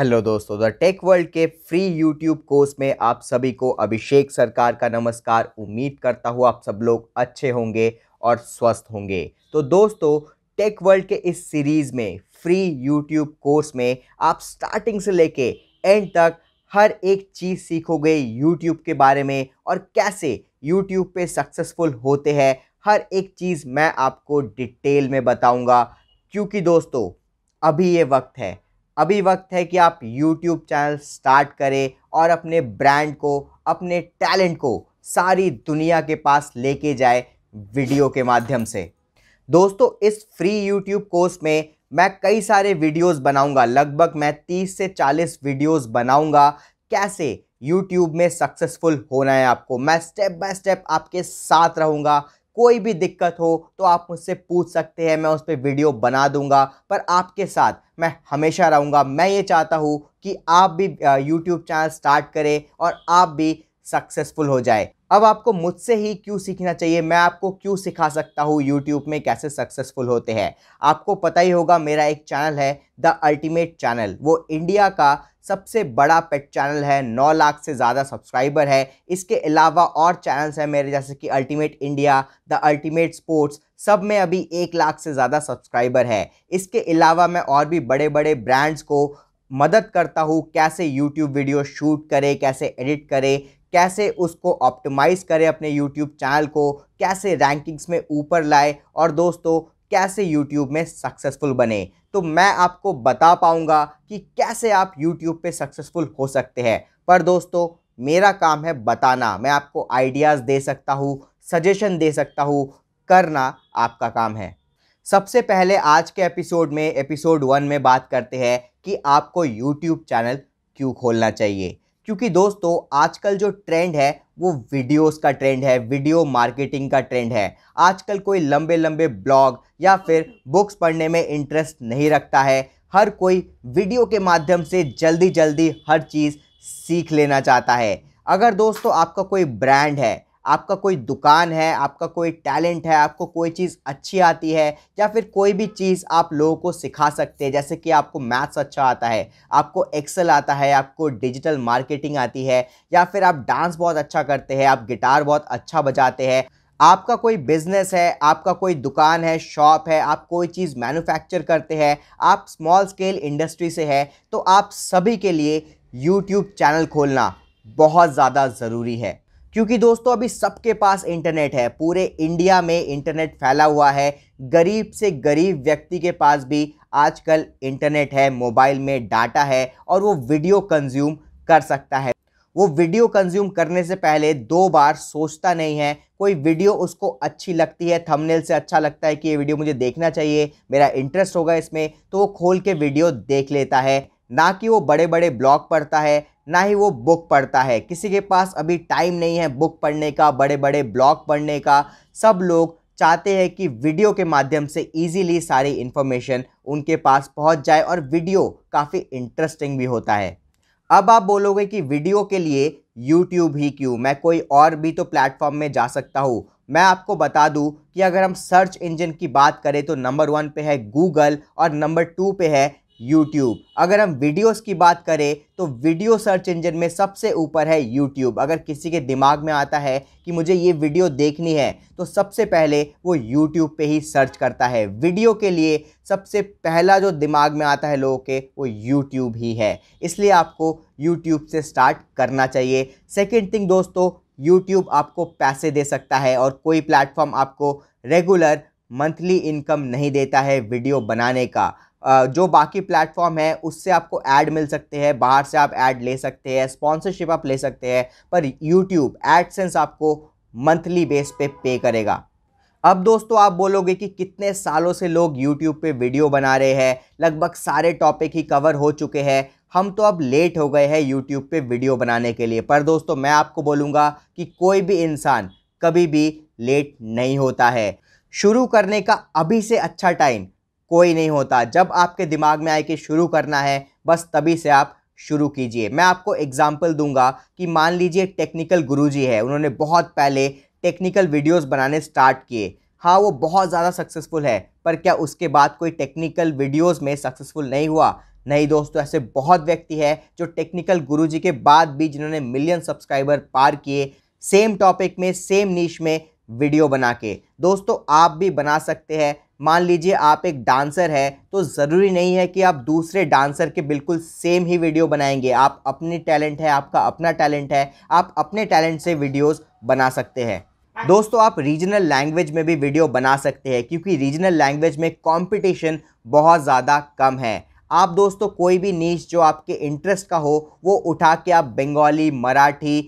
hello दोस्तों the tech world के free YouTube course में आप सभी को अभिषेक सरकार का नमस्कार उम्मीद करता हूँ आप सब लोग अच्छे होंगे और स्वस्थ होंगे तो दोस्तों टेक वर्ल्ड के इस सीरीज़ में फ्री यूट्यूब कोर्स में आप स्टार्टिंग से लेके एंड तक हर एक चीज़ सीखोगे यूट्यूब के बारे में और कैसे यूट्यूब पे सक्सेसफुल होते हैं हर एक चीज़ मैं आपको डिटेल में बताऊँगा क्योंकि दोस्तों अभी ये वक्त है अभी वक्त है कि आप यूट्यूब चैनल स्टार्ट करें और अपने ब्रांड को अपने टैलेंट को सारी दुनिया के पास लेके जाए वीडियो के माध्यम से दोस्तों इस फ्री यूट्यूब कोर्स में मैं कई सारे वीडियोस बनाऊंगा लगभग मैं 30 से 40 वीडियोस बनाऊंगा कैसे यूट्यूब में सक्सेसफुल होना है आपको मैं स्टेप बाय स्टेप आपके साथ रहूँगा कोई भी दिक्कत हो तो आप मुझसे पूछ सकते हैं मैं उस पर वीडियो बना दूंगा पर आपके साथ मैं हमेशा रहूँगा मैं ये चाहता हूँ कि आप भी यूट्यूब चैनल स्टार्ट करें और आप भी सक्सेसफुल हो जाए अब आपको मुझसे ही क्यों सीखना चाहिए मैं आपको क्यों सिखा सकता हूँ यूट्यूब में कैसे सक्सेसफुल होते हैं आपको पता ही होगा मेरा एक चैनल है द अल्टीमेट चैनल वो इंडिया का सबसे बड़ा पेट चैनल है 9 लाख से ज़्यादा सब्सक्राइबर है इसके अलावा और चैनल्स हैं मेरे जैसे कि ultimate India the ultimate sports सब में अभी एक लाख से ज़्यादा सब्सक्राइबर है इसके अलावा मैं और भी बड़े बड़े ब्रांड्स को मदद करता हूँ कैसे यूट्यूब वीडियो शूट करे कैसे एडिट करे कैसे उसको ऑप्टिमाइज़ करें अपने यूट्यूब चैनल को कैसे रैंकिंग्स में ऊपर लाए और दोस्तों कैसे यूट्यूब में सक्सेसफुल बने तो मैं आपको बता पाऊँगा कि कैसे आप यूट्यूब पे सक्सेसफुल हो सकते हैं पर दोस्तों मेरा काम है बताना मैं आपको आइडियाज़ दे सकता हूँ सजेशन दे सकता हूँ करना आपका काम है सबसे पहले आज के एपिसोड में एपिसोड वन में बात करते हैं कि आपको यूट्यूब चैनल क्यों खोलना चाहिए क्योंकि दोस्तों आजकल जो ट्रेंड है वो वीडियोस का ट्रेंड है वीडियो मार्केटिंग का ट्रेंड है आजकल कोई लंबे लंबे ब्लॉग या फिर बुक्स पढ़ने में इंटरेस्ट नहीं रखता है हर कोई वीडियो के माध्यम से जल्दी जल्दी हर चीज़ सीख लेना चाहता है अगर दोस्तों आपका कोई ब्रांड है आपका कोई दुकान है आपका कोई टैलेंट है आपको कोई चीज़ अच्छी आती है या फिर कोई भी चीज़ आप लोगों को सिखा सकते हैं जैसे कि आपको मैथ्स अच्छा आता है आपको एक्सेल आता है आपको डिजिटल मार्केटिंग आती है या फिर आप डांस बहुत अच्छा करते हैं आप गिटार बहुत अच्छा बजाते हैं आपका कोई बिजनेस है आपका कोई दुकान है शॉप है आप कोई चीज़ मैन्युफैक्चर करते हैं आप स्मॉल स्केल इंडस्ट्री से है तो आप सभी के लिए यूट्यूब चैनल खोलना बहुत ज़्यादा ज़रूरी है क्योंकि दोस्तों अभी सबके पास इंटरनेट है पूरे इंडिया में इंटरनेट फैला हुआ है गरीब से गरीब व्यक्ति के पास भी आजकल इंटरनेट है मोबाइल में डाटा है और वो वीडियो कंज्यूम कर सकता है वो वीडियो कंज्यूम करने से पहले दो बार सोचता नहीं है कोई वीडियो उसको अच्छी लगती है थंबनेल से अच्छा लगता है कि ये वीडियो मुझे देखना चाहिए मेरा इंटरेस्ट होगा इसमें तो वो खोल के वीडियो देख लेता है ना कि वो बड़े बड़े ब्लॉग पढ़ता है ना ही वो बुक पढ़ता है किसी के पास अभी टाइम नहीं है बुक पढ़ने का बड़े बड़े ब्लॉग पढ़ने का सब लोग चाहते हैं कि वीडियो के माध्यम से इजीली सारी इन्फॉर्मेशन उनके पास पहुंच जाए और वीडियो काफ़ी इंटरेस्टिंग भी होता है अब आप बोलोगे कि वीडियो के लिए यूट्यूब ही क्यों मैं कोई और भी तो प्लेटफॉर्म में जा सकता हूँ मैं आपको बता दूं कि अगर हम सर्च इंजन की बात करें तो नंबर वन पे है गूगल और नंबर टू पे है यूट्यूब अगर हम वीडियोस की बात करें तो वीडियो सर्च इंजन में सबसे ऊपर है यूट्यूब अगर किसी के दिमाग में आता है कि मुझे ये वीडियो देखनी है तो सबसे पहले वो यूट्यूब पे ही सर्च करता है वीडियो के लिए सबसे पहला जो दिमाग में आता है लोगों के वो यूट्यूब ही है इसलिए आपको यूट्यूब से स्टार्ट करना चाहिए सेकेंड थिंग दोस्तों यूट्यूब आपको पैसे दे सकता है और कोई प्लेटफॉर्म आपको रेगुलर मंथली इनकम नहीं देता है वीडियो बनाने का जो बाकी प्लेटफॉर्म है उससे आपको ऐड मिल सकते हैं बाहर से आप ऐड ले सकते हैं स्पॉन्सरशिप आप ले सकते हैं पर यूट्यूब एडसेंस आपको मंथली बेस पे पे करेगा अब दोस्तों आप बोलोगे कि कितने सालों से लोग YouTube पे वीडियो बना रहे हैं लगभग सारे टॉपिक ही कवर हो चुके हैं हम तो अब लेट हो गए हैं YouTube पे वीडियो बनाने के लिए पर दोस्तों मैं आपको बोलूँगा कि कोई भी इंसान कभी भी लेट नहीं होता है शुरू करने का अभी से अच्छा टाइम कोई नहीं होता जब आपके दिमाग में आए कि शुरू करना है बस तभी से आप शुरू कीजिए मैं आपको एग्जाम्पल दूंगा कि मान लीजिए टेक्निकल गुरुजी है उन्होंने बहुत पहले टेक्निकल वीडियोस बनाने स्टार्ट किए हाँ वो बहुत ज़्यादा सक्सेसफुल है पर क्या उसके बाद कोई टेक्निकल वीडियोस में सक्सेसफुल नहीं हुआ नहीं दोस्तों ऐसे बहुत व्यक्ति है जो टेक्निकल जी के बाद भी जिन्होंने मिलियन सब्सक्राइबर पार किए सेम टॉपिक में सेम नीच में वीडियो बना के दोस्तों आप भी बना सकते हैं मान लीजिए आप एक डांसर है तो ज़रूरी नहीं है कि आप दूसरे डांसर के बिल्कुल सेम ही वीडियो बनाएंगे आप अपनी टैलेंट है आपका अपना टैलेंट है आप अपने टैलेंट से वीडियोस बना सकते हैं दोस्तों आप रीजनल लैंग्वेज में भी वीडियो बना सकते हैं क्योंकि रीजनल लैंग्वेज में कॉम्पिटिशन बहुत ज़्यादा कम है आप दोस्तों कोई भी नीच जो आपके इंटरेस्ट का हो वो उठा के आप बंगाली मराठी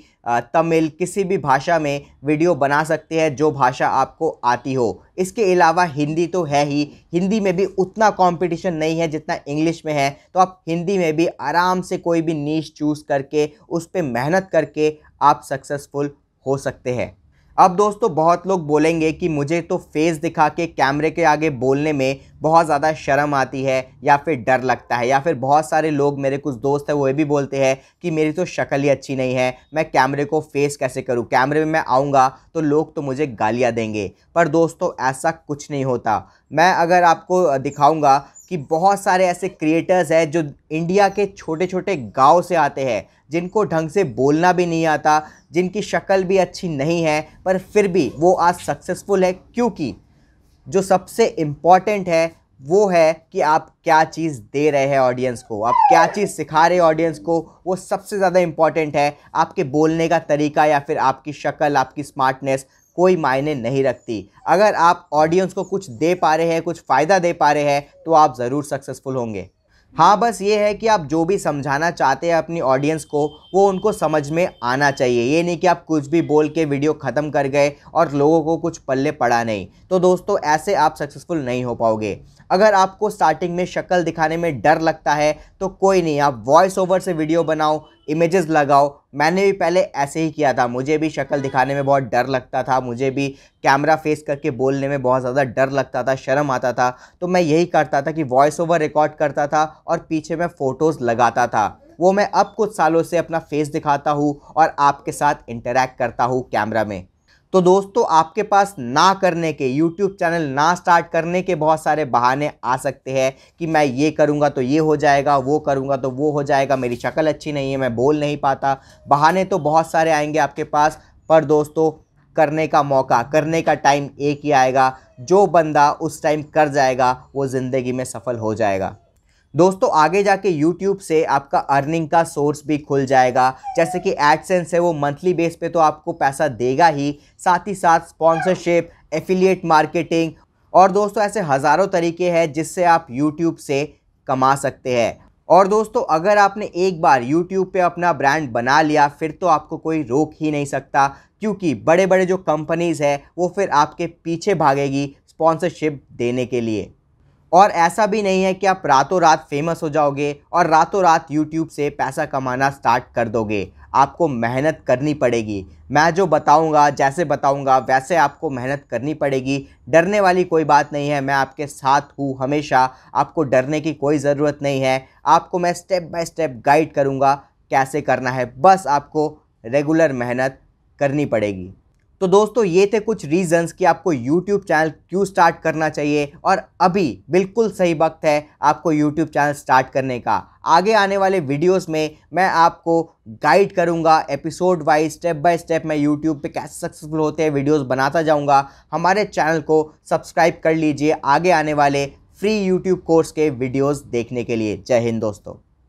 तमिल किसी भी भाषा में वीडियो बना सकते हैं जो भाषा आपको आती हो इसके अलावा हिंदी तो है ही हिंदी में भी उतना कंपटीशन नहीं है जितना इंग्लिश में है तो आप हिंदी में भी आराम से कोई भी नीच चूज़ करके उस पर मेहनत करके आप सक्सेसफुल हो सकते हैं अब दोस्तों बहुत लोग बोलेंगे कि मुझे तो फेस दिखा के कैमरे के आगे बोलने में बहुत ज़्यादा शर्म आती है या फिर डर लगता है या फिर बहुत सारे लोग मेरे कुछ दोस्त हैं वो ये भी बोलते हैं कि मेरी तो शक्ल ही अच्छी नहीं है मैं कैमरे को फेस कैसे करूँ कैमरे में मैं आऊँगा तो लोग तो मुझे गालियाँ देंगे पर दोस्तों ऐसा कुछ नहीं होता मैं अगर आपको दिखाऊँगा कि बहुत सारे ऐसे क्रिएटर्स हैं जो इंडिया के छोटे छोटे गांव से आते हैं जिनको ढंग से बोलना भी नहीं आता जिनकी शक्ल भी अच्छी नहीं है पर फिर भी वो आज सक्सेसफुल है क्योंकि जो सबसे इम्पॉर्टेंट है वो है कि आप क्या चीज़ दे रहे हैं ऑडियंस को आप क्या चीज़ सिखा रहे हैं ऑडियंस को वो सबसे ज़्यादा इम्पॉर्टेंट है आपके बोलने का तरीका या फिर आपकी शक्ल आपकी स्मार्टनेस कोई मायने नहीं रखती अगर आप ऑडियंस को कुछ दे पा रहे हैं कुछ फ़ायदा दे पा रहे हैं तो आप ज़रूर सक्सेसफुल होंगे हाँ बस ये है कि आप जो भी समझाना चाहते हैं अपनी ऑडियंस को वो उनको समझ में आना चाहिए ये नहीं कि आप कुछ भी बोल के वीडियो ख़त्म कर गए और लोगों को कुछ पल्ले पड़ा नहीं तो दोस्तों ऐसे आप सक्सेसफुल नहीं हो पाओगे अगर आपको स्टार्टिंग में शक्ल दिखाने में डर लगता है तो कोई नहीं आप वॉइस ओवर से वीडियो बनाओ इमेजेस लगाओ मैंने भी पहले ऐसे ही किया था मुझे भी शक्ल दिखाने में बहुत डर लगता था मुझे भी कैमरा फेस करके बोलने में बहुत ज़्यादा डर लगता था शर्म आता था तो मैं यही करता था कि वॉइस ओवर रिकॉर्ड करता था और पीछे मैं फ़ोटोज़ लगाता था वो मैं अब कुछ सालों से अपना फेस दिखाता हूँ और आपके साथ इंटरेक्ट करता हूँ कैमरा में तो दोस्तों आपके पास ना करने के YouTube चैनल ना स्टार्ट करने के बहुत सारे बहाने आ सकते हैं कि मैं ये करूँगा तो ये हो जाएगा वो करूँगा तो वो हो जाएगा मेरी शक्ल अच्छी नहीं है मैं बोल नहीं पाता बहाने तो बहुत सारे आएंगे आपके पास पर दोस्तों करने का मौका करने का टाइम एक ही आएगा जो बंदा उस टाइम कर जाएगा वो ज़िंदगी में सफल हो जाएगा दोस्तों आगे जाके YouTube से आपका अर्निंग का सोर्स भी खुल जाएगा जैसे कि एडसेंस है वो मंथली बेस पे तो आपको पैसा देगा ही साथ ही साथ स्पॉन्सरशिप एफिलिएट मार्केटिंग और दोस्तों ऐसे हज़ारों तरीके हैं जिससे आप YouTube से कमा सकते हैं और दोस्तों अगर आपने एक बार YouTube पे अपना ब्रांड बना लिया फिर तो आपको कोई रोक ही नहीं सकता क्योंकि बड़े बड़े जो कंपनीज़ है वो फिर आपके पीछे भागेगी स्पॉन्सरशिप देने के लिए और ऐसा भी नहीं है कि आप रातों रात फेमस हो जाओगे और रातों रात यूट्यूब से पैसा कमाना स्टार्ट कर दोगे आपको मेहनत करनी पड़ेगी मैं जो बताऊंगा जैसे बताऊंगा वैसे आपको मेहनत करनी पड़ेगी डरने वाली कोई बात नहीं है मैं आपके साथ हूँ हमेशा आपको डरने की कोई ज़रूरत नहीं है आपको मैं स्टेप बाय स्टेप गाइड करूँगा कैसे करना है बस आपको रेगुलर मेहनत करनी पड़ेगी तो दोस्तों ये थे कुछ रीजंस कि आपको YouTube चैनल क्यों स्टार्ट करना चाहिए और अभी बिल्कुल सही वक्त है आपको YouTube चैनल स्टार्ट करने का आगे आने वाले वीडियोस में मैं आपको गाइड करूंगा episode wise step by step मैं यूट्यूब पे कैसे सक्सेसफुल होते हैं वीडियोस बनाता जाऊंगा हमारे चैनल को सब्सक्राइब कर लीजिए आगे आने वाले फ्री यूट्यूब कोर्स के वीडियोज़ देखने के लिए जय हिंद दोस्तों